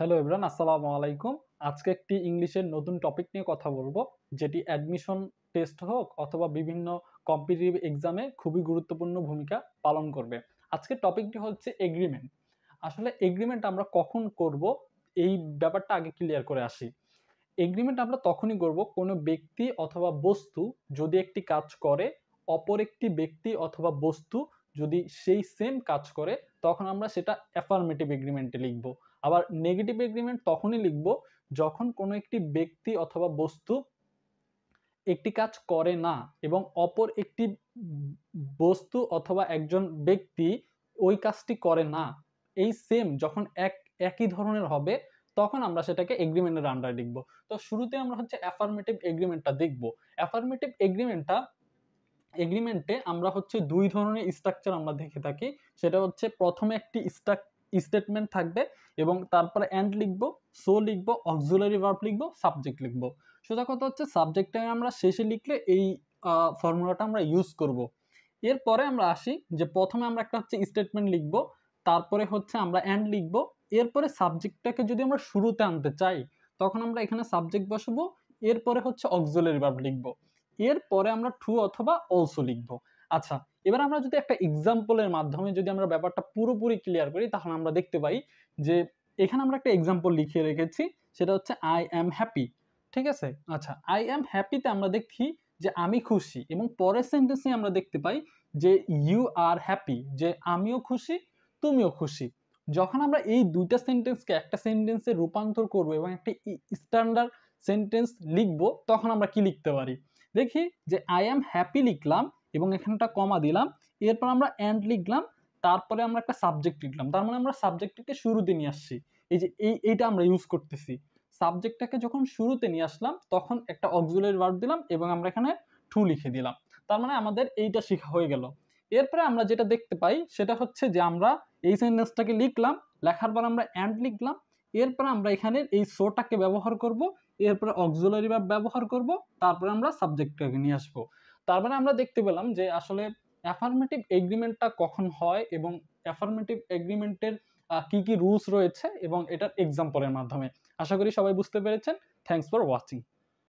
Hello everyone আসসালামু আলাইকুম আজকে একটি ইংলিশের নতুন টপিক নিয়ে কথা বলবো যেটি অ্যাডমিশন টেস্ট হোক অথবা বিভিন্ন কম্পিটিটিভ এক্সামে খুবই গুরুত্বপূর্ণ ভূমিকা পালন করবে আজকে টপিকটি হচ্ছে এগ্রিমেন্ট আসলে এগ্রিমেন্ট আমরা কখন করব এই ব্যাপারটা আগে ক্লিয়ার করে আসি এগ্রিমেন্ট আমরা তখনই করব কোনো ব্যক্তি অথবা বস্তু যদি একটি কাজ করে অপর একটি ব্যক্তি অথবা বস্তু যদি সেই সেম কাজ করে তখন আমরা সেটা অ্যাফার্মেটিভ এগ্রিমেন্টে লিখব আবার নেগেটিভ এগ্রিমেন্ট তখনই লিখব যখন কোনো একটি ব্যক্তি অথবা বস্তু একটি কাজ করে না এবং অপর একটি বস্তু অথবা একজন ব্যক্তি ওই কাজটি করে না এই সেম যখন এক একই ধরনের হবে তখন আমরা সেটাকে এগ্রিমেন্টের আন্ডারে লিখব তো শুরুতে আমরা হচ্ছে অ্যাফার্মেটিভ এগ্রিমেন্টটা দেখব অ্যাফার্মেটিভ এগ্রিমেন্টটা এগ্রিমেন্টে আমরা হচ্ছে দুই ধরনের স্ট্রাকচার আমরা দেখে থাকি সেটা হচ্ছে প্রথমে একটি স্ট্রাক স্টেটমেন্ট থাকবে এবং তারপরে অ্যান্ড লিখবো সো লিখবো অক্সুলারি ভার্ব লিখবো সাবজেক্ট লিখবো সোজা কথা হচ্ছে সাবজেক্টটাকে আমরা শেষে লিখলে এই ফর্মুলাটা আমরা ইউজ করব। এরপরে আমরা আসি যে প্রথমে আমরা একটা হচ্ছে স্টেটমেন্ট লিখব তারপরে হচ্ছে আমরা অ্যান্ড লিখব এরপরে সাবজেক্টটাকে যদি আমরা শুরুতে আনতে চাই তখন আমরা এখানে সাবজেক্ট বসাবো এরপরে হচ্ছে অক্সুলারি ভার্ব লিখবো এর পরে আমরা ট্রু অথবা অলসো লিখব আচ্ছা এবার আমরা যদি একটা এক্সাম্পলের মাধ্যমে যদি আমরা ব্যাপারটা পুরোপুরি ক্লিয়ার করি তাহলে আমরা দেখতে পাই যে এখানে আমরা একটা এক্সাম্পল লিখিয়ে রেখেছি সেটা হচ্ছে আই অ্যাম হ্যাপি ঠিক আছে আচ্ছা আই অ্যাম হ্যাপিতে আমরা দেখি যে আমি খুশি এবং পরের সেন্টেন্সে আমরা দেখতে পাই যে ইউ আর হ্যাপি যে আমিও খুশি তুমিও খুশি যখন আমরা এই দুইটা সেন্টেন্সকে একটা সেন্টেন্সে রূপান্তর করব এবং একটা স্ট্যান্ডার্ড সেন্টেন্স লিখব তখন আমরা কি লিখতে পারি দেখি যে আই অ্যাম হ্যাপি লিখলাম এবং এখানটা কমা দিলাম এরপর আমরা অ্যান্ড লিখলাম তারপরে আমরা একটা সাবজেক্ট লিখলাম তার মানে আমরা সাবজেক্টটাকে শুরুতে নিয়ে আসছি এই যে এই এইটা আমরা ইউজ করতেছি সাবজেক্টটাকে যখন শুরুতে নিয়ে আসলাম তখন একটা অক্সুলারি ভার্ব দিলাম এবং আমরা এখানে টু লিখে দিলাম তার মানে আমাদের এইটা শেখা হয়ে গেল এরপরে আমরা যেটা দেখতে পাই সেটা হচ্ছে যে আমরা এই সেন্টেন্সটাকে লিখলাম লেখার পর আমরা অ্যান্ড লিখলাম এরপর আমরা এখানে এই শোটাকে ব্যবহার করব এরপর অক্সিলারি ভার্ব ব্যবহার করব তারপরে আমরা সাবজেক্টটাকে নিয়ে আসবো তারপরে আমরা দেখতে পেলাম যে আসলে অ্যাফার্মেটিভ এগ্রিমেন্টটা কখন হয় এবং অ্যাফার্মেটিভ এগ্রিমেন্টের কি কি রুলস রয়েছে এবং এটার এক্সাম্পলের মাধ্যমে আশা করি সবাই বুঝতে পেরেছেন থ্যাংকস ফর ওয়াচিং